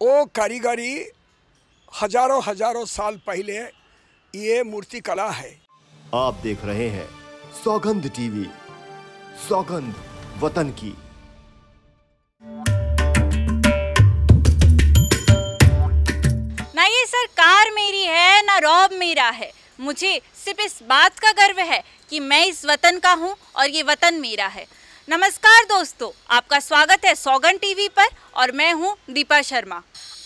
वो कारीगरी हजारों हजारों साल पहले ये मूर्ति कला है आप देख रहे हैं सौगंध टीवी सौगंध वतन की ना ये सरकार मेरी है ना रौब मेरा है मुझे सिर्फ इस बात का गर्व है कि मैं इस वतन का हूँ और ये वतन मेरा है नमस्कार दोस्तों आपका स्वागत है सौगन टीवी पर और मैं हूं दीपा शर्मा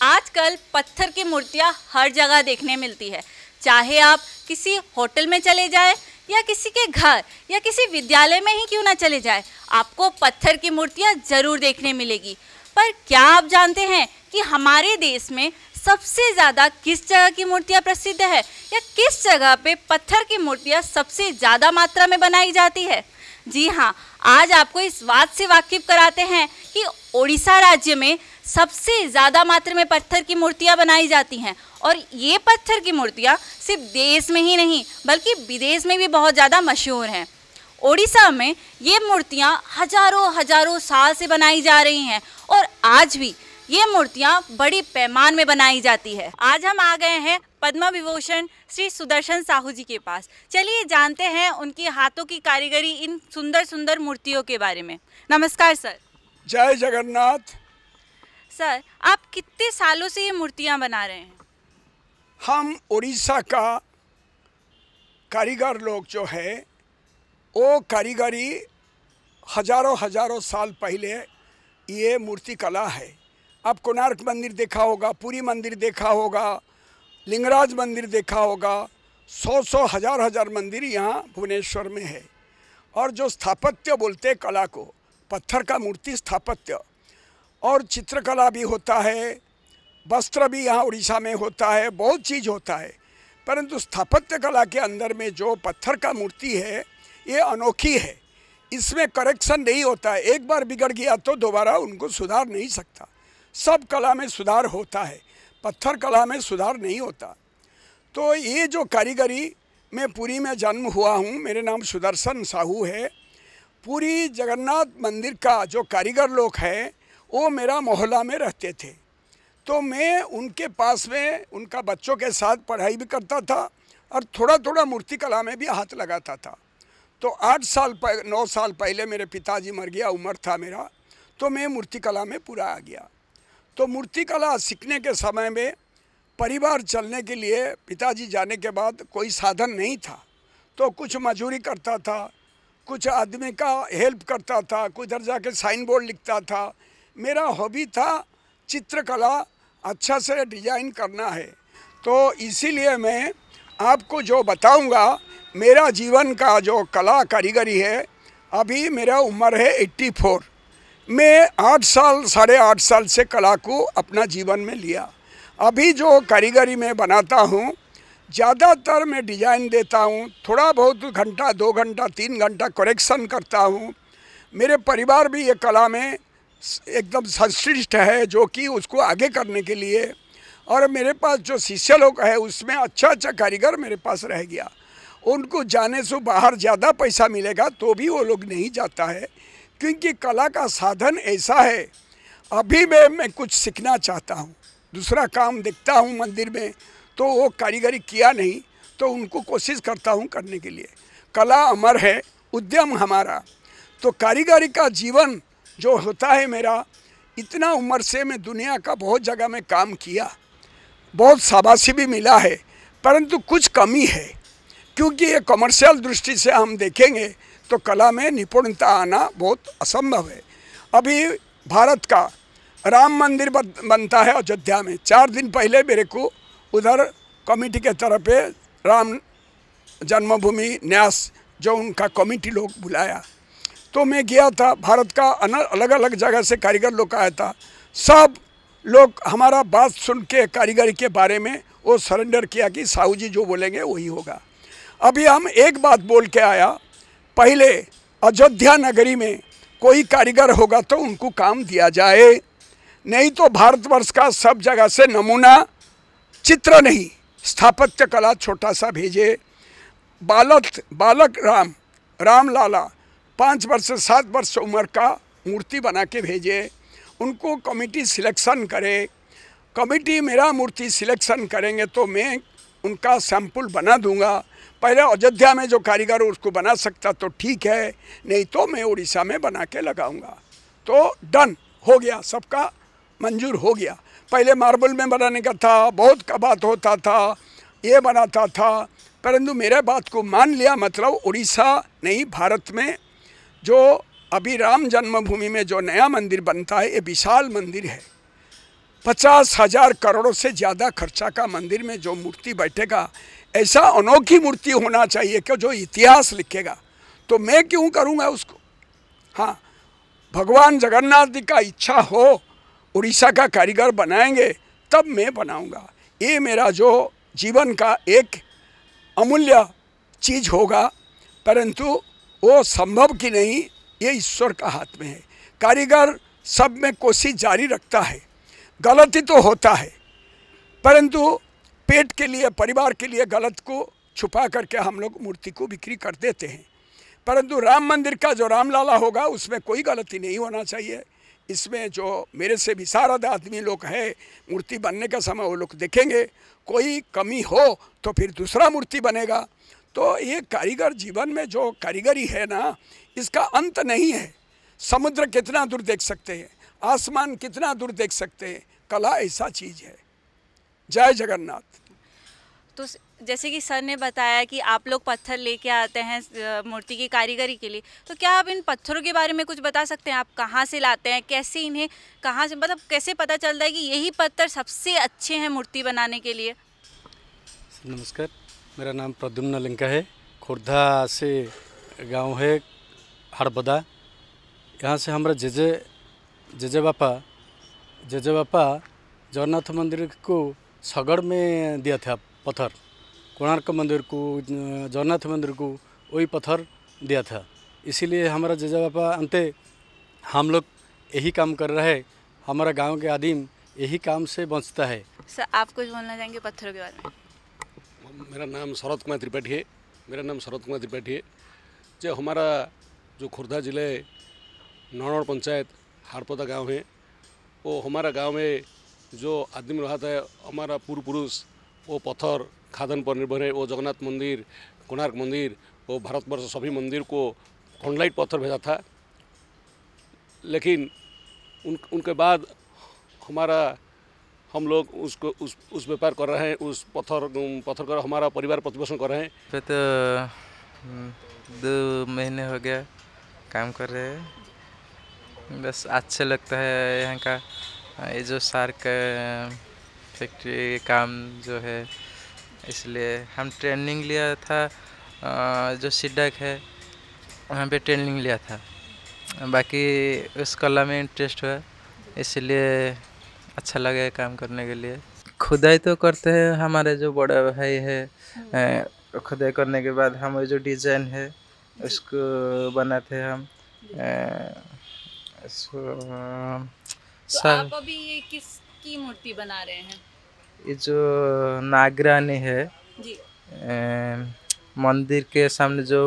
आजकल पत्थर की मूर्तियां हर जगह देखने मिलती है चाहे आप किसी होटल में चले जाएं या किसी के घर या किसी विद्यालय में ही क्यों ना चले जाएं आपको पत्थर की मूर्तियां ज़रूर देखने मिलेगी पर क्या आप जानते हैं कि हमारे देश में सबसे ज़्यादा किस जगह की मूर्तियाँ प्रसिद्ध है या किस जगह पर पत्थर की मूर्तियाँ सबसे ज़्यादा मात्रा में बनाई जाती है जी हाँ आज आपको इस बात से वाकिफ कराते हैं कि ओडिशा राज्य में सबसे ज़्यादा मात्रा में पत्थर की मूर्तियाँ बनाई जाती हैं और ये पत्थर की मूर्तियाँ सिर्फ देश में ही नहीं बल्कि विदेश में भी बहुत ज़्यादा मशहूर हैं ओडिशा में ये मूर्तियाँ हजारों हजारों साल से बनाई जा रही हैं और आज भी ये मूर्तियाँ बड़ी पैमान में बनाई जाती है आज हम आ गए हैं पद्म विभूषण श्री सुदर्शन साहू जी के पास चलिए जानते हैं उनकी हाथों की कारीगरी इन सुंदर सुंदर मूर्तियों के बारे में नमस्कार सर जय जगन्नाथ सर आप कितने सालों से ये मूर्तियाँ बना रहे हैं हम उड़ीसा का कारीगर लोग जो है वो कारीगरी हजारों हजारों साल पहले ये मूर्ति कला है आप कोणार्क मंदिर देखा होगा पूरी मंदिर देखा होगा लिंगराज मंदिर देखा होगा सौ सौ हजार हजार मंदिर यहाँ भुवनेश्वर में है और जो स्थापत्य बोलते हैं कला को पत्थर का मूर्ति स्थापत्य और चित्रकला भी होता है वस्त्र भी यहाँ उड़ीसा में होता है बहुत चीज़ होता है परंतु स्थापत्य कला के अंदर में जो पत्थर का मूर्ति है ये अनोखी है इसमें करेक्शन नहीं होता है एक बार बिगड़ गया तो दोबारा उनको सुधार नहीं सकता सब कला में सुधार होता है पत्थर कला में सुधार नहीं होता तो ये जो कारीगरी मैं पुरी में जन्म हुआ हूँ मेरे नाम सुदर्शन साहू है पूरी जगन्नाथ मंदिर का जो कारीगर लोग हैं वो मेरा मोहल्ला में रहते थे तो मैं उनके पास में उनका बच्चों के साथ पढ़ाई भी करता था और थोड़ा थोड़ा मूर्ति कला में भी हाथ लगाता था तो आठ साल नौ साल पहले मेरे पिताजी मर गया उम्र था मेरा तो मैं मूर्ति कला में पूरा आ गया तो मूर्तिकला सीखने के समय में परिवार चलने के लिए पिताजी जाने के बाद कोई साधन नहीं था तो कुछ मजूरी करता था कुछ आदमी का हेल्प करता था इधर जाके साइन बोर्ड लिखता था मेरा हॉबी था चित्रकला अच्छा से डिजाइन करना है तो इसीलिए मैं आपको जो बताऊंगा मेरा जीवन का जो कला कारीगरी है अभी मेरा उम्र है 84 मैं आठ साल साढ़े आठ साल से कला को अपना जीवन में लिया अभी जो कारीगरी में बनाता हूँ ज़्यादातर मैं डिजाइन देता हूँ थोड़ा बहुत घंटा दो घंटा तीन घंटा करेक्शन करता हूँ मेरे परिवार भी ये कला में एकदम संश्लिष्ट है जो कि उसको आगे करने के लिए और मेरे पास जो शिष्य लोग है उसमें अच्छा अच्छा कारीगर मेरे पास रह गया उनको जाने से बाहर ज़्यादा पैसा मिलेगा तो भी वो लोग नहीं जाता है क्योंकि कला का साधन ऐसा है अभी मैं मैं कुछ सीखना चाहता हूँ दूसरा काम देखता हूँ मंदिर में तो वो कारीगरी किया नहीं तो उनको कोशिश करता हूँ करने के लिए कला अमर है उद्यम हमारा तो कारीगरी का जीवन जो होता है मेरा इतना उम्र से मैं दुनिया का बहुत जगह में काम किया बहुत शाबाशी भी मिला है परंतु कुछ कमी है क्योंकि ये कमर्शियल दृष्टि से हम देखेंगे तो कला में निपुणता आना बहुत असंभव है अभी भारत का राम मंदिर बनता है अयोध्या में चार दिन पहले मेरे को उधर कमेटी के तरफ राम जन्मभूमि न्यास जो उनका कमेटी लोग बुलाया तो मैं गया था भारत का अलग अलग जगह से कारीगर लोग आया था सब लोग हमारा बात सुन के कारीगरी के बारे में वो सरेंडर किया कि साहू जी जो बोलेंगे वही होगा अभी हम एक बात बोल के आया पहले अयोध्या नगरी में कोई कारीगर होगा तो उनको काम दिया जाए नहीं तो भारतवर्ष का सब जगह से नमूना चित्र नहीं स्थापत्य कला छोटा सा भेजे बालक बालक राम राम लाला पाँच वर्ष से सात वर्ष उम्र का मूर्ति बना के भेजे उनको कमेटी सिलेक्शन करे कमेटी मेरा मूर्ति सिलेक्शन करेंगे तो मैं उनका सैंपल बना दूंगा पहले अयोध्या में जो कारीगर उसको बना सकता तो ठीक है नहीं तो मैं उड़ीसा में बना के लगाऊंगा तो डन हो गया सबका मंजूर हो गया पहले मार्बल में बनाने का था बहुत का बात होता था ये बनाता था परंतु मेरे बात को मान लिया मतलब उड़ीसा नहीं भारत में जो अभी राम जन्मभूमि में जो नया मंदिर बनता है ये विशाल मंदिर है पचास हजार करोड़ों से ज़्यादा खर्चा का मंदिर में जो मूर्ति बैठेगा ऐसा अनोखी मूर्ति होना चाहिए कि जो इतिहास लिखेगा तो मैं क्यों करूँगा उसको हाँ भगवान जगन्नाथ जी का इच्छा हो उड़ीसा का कारीगर बनाएंगे तब मैं बनाऊंगा ये मेरा जो जीवन का एक अमूल्य चीज होगा परंतु वो संभव कि नहीं ये ईश्वर का हाथ में है कारीगर सब में कोशिश जारी रखता है गलत ही तो होता है परंतु पेट के लिए परिवार के लिए गलत को छुपा करके हम लोग मूर्ति को बिक्री कर देते हैं परंतु राम मंदिर का जो रामलाला होगा उसमें कोई गलती नहीं होना चाहिए इसमें जो मेरे से भी सारा आदमी लोग हैं मूर्ति बनने का समय वो लोग देखेंगे कोई कमी हो तो फिर दूसरा मूर्ति बनेगा तो ये कारीगर जीवन में जो कारीगरी है ना इसका अंत नहीं है समुद्र कितना दूर देख सकते हैं आसमान कितना दूर देख सकते हैं कला ऐसा चीज़ है जय जगन्नाथ तो जैसे कि सर ने बताया कि आप लोग पत्थर लेके आते हैं मूर्ति की कारीगरी के लिए तो क्या आप इन पत्थरों के बारे में कुछ बता सकते हैं आप कहाँ से लाते हैं कैसे इन्हें कहाँ से मतलब कैसे पता चलता है कि यही पत्थर सबसे अच्छे हैं मूर्ति बनाने के लिए नमस्कार मेरा नाम प्रद्युम्न लिंका है खुर्धा से गांव है हड़बदा यहाँ से हमारा जेजे जेजे बापा बापा जगन्नाथ मंदिर को सगड़ में दिया था पत्थर कोणार्क मंदिर को जगन्नाथ मंदिर को वही पत्थर दिया था इसीलिए हमारा बापा अंते हम लोग यही काम कर रहे हैं हमारा गांव के आदिम यही काम से बचता है सर आप कुछ बोलना चाहेंगे पत्थरों के बारे में मेरा नाम शरद कुमार त्रिपाठी है मेरा नाम शरद कुमार त्रिपाठी है जो हमारा जो खुर्दा जिले नौड़ पंचायत हारपोदा गांव है वो हमारा गांव में जो आदमी रहा था हमारा पूर्व पुरुष वो पत्थर खादन पर निर्भर है वो जगन्नाथ मंदिर कोणार्क मंदिर वो भारतवर्ष सभी मंदिर को खंडलाइट पत्थर भेजा था लेकिन उन उनके बाद हमारा हम लोग उसको उस उस व्यापार कर रहे हैं उस पत्थर पत्थर का हमारा परिवार प्रतिपोषण कर रहे हैं तो हम्म, दो महीने हो गया काम कर रहे हैं बस अच्छा लगता है यहाँ का हाँ, ये जो सार्क फैक्ट्री काम जो है इसलिए हम ट्रेनिंग लिया था जो सिडक है वहाँ पे ट्रेनिंग लिया था बाकी उस कला में इंटरेस्ट हुआ इसलिए अच्छा लगे काम करने के लिए खुदाई तो करते हैं हमारे जो बड़ा भाई है हम्म। खुदाई करने के बाद हम जो डिज़ाइन है उसको बनाते हैं हम तो सर तो आप अभी ये किसकी मूर्ति बना रहे हैं ये जो नागरानी है जी मंदिर के सामने जो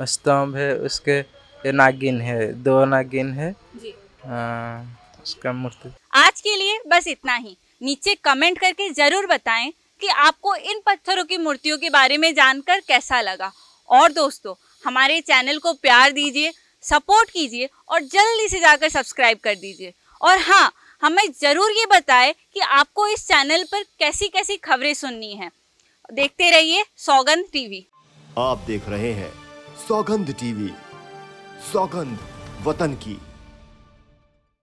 स्तंभ है उसके ये नागिन है दो नागिन है जी आ, उसका मूर्ति आज के लिए बस इतना ही नीचे कमेंट करके जरूर बताएं कि आपको इन पत्थरों की मूर्तियों के बारे में जानकर कैसा लगा और दोस्तों हमारे चैनल को प्यार दीजिए सपोर्ट कीजिए और जल्दी से जाकर सब्सक्राइब कर दीजिए और हाँ हमें ज़रूर ये बताएं कि आपको इस चैनल पर कैसी कैसी खबरें सुननी है देखते रहिए सौगंध टीवी आप देख रहे हैं सौगंध टीवी सौगंध वतन की